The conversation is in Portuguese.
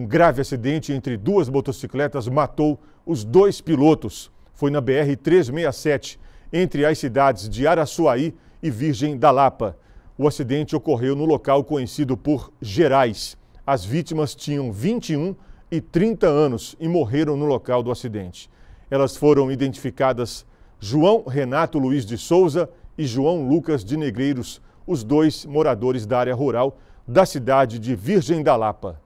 Um grave acidente entre duas motocicletas matou os dois pilotos. Foi na BR-367, entre as cidades de Araçuaí e Virgem da Lapa. O acidente ocorreu no local conhecido por Gerais. As vítimas tinham 21 e 30 anos e morreram no local do acidente. Elas foram identificadas João Renato Luiz de Souza e João Lucas de Negreiros, os dois moradores da área rural da cidade de Virgem da Lapa.